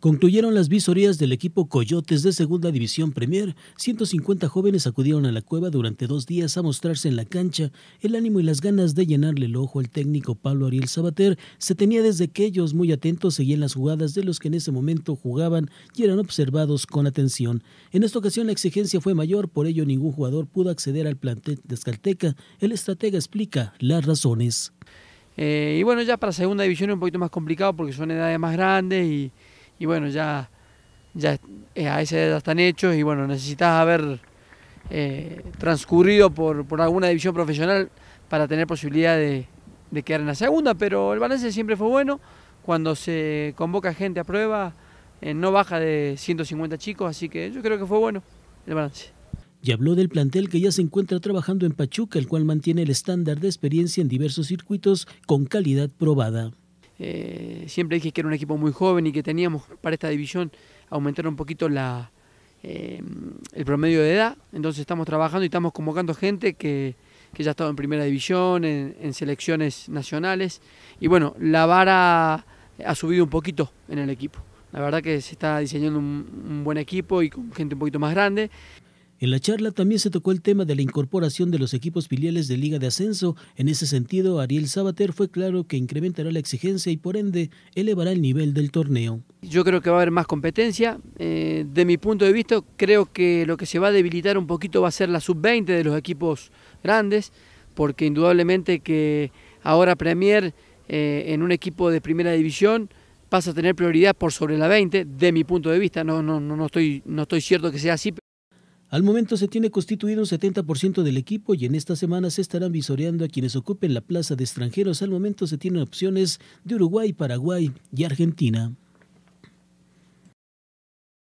Concluyeron las visorías del equipo Coyotes de Segunda División Premier. 150 jóvenes acudieron a la cueva durante dos días a mostrarse en la cancha. El ánimo y las ganas de llenarle el ojo al técnico Pablo Ariel Sabater se tenía desde que ellos, muy atentos, seguían las jugadas de los que en ese momento jugaban y eran observados con atención. En esta ocasión la exigencia fue mayor, por ello ningún jugador pudo acceder al plantel de Escalteca. El estratega explica las razones. Eh, y bueno, ya para Segunda División es un poquito más complicado porque son edades más grandes y y bueno, ya, ya eh, a ese edad están hechos y bueno, necesitas haber eh, transcurrido por, alguna división profesional para tener posibilidad de, quedar en la segunda, pero el balance siempre fue bueno, cuando se convoca gente a prueba eh, no baja de 150 chicos, así que yo creo que fue bueno el balance y habló del plantel que ya se encuentra trabajando en Pachuca, el cual mantiene el estándar de experiencia en diversos circuitos con calidad probada. Eh, siempre dije que era un equipo muy joven y que teníamos para esta división aumentar un poquito la, eh, el promedio de edad. Entonces estamos trabajando y estamos convocando gente que, ya ha estado en primera división, en, selecciones nacionales. Y bueno, la vara ha subido un poquito en el equipo. La verdad que se está diseñando un, un buen equipo y con gente un poquito más grande. En la charla también se tocó el tema de la incorporación de los equipos filiales de Liga de Ascenso. En ese sentido, Ariel Sabater fue claro que incrementará la exigencia y por ende elevará el nivel del torneo. Yo creo que va a haber más competencia. Eh, de mi punto de vista, creo que lo que se va a debilitar un poquito va a ser la sub-20 de los equipos grandes, porque indudablemente que ahora Premier eh, en un equipo de primera división pasa a tener prioridad por sobre la 20, de mi punto de vista, no, no, no, estoy, no estoy cierto que sea así, al momento se tiene constituido un 70% del equipo y en esta semana se estarán visoreando a quienes ocupen la plaza de extranjeros. Al momento se tienen opciones de Uruguay, Paraguay y Argentina.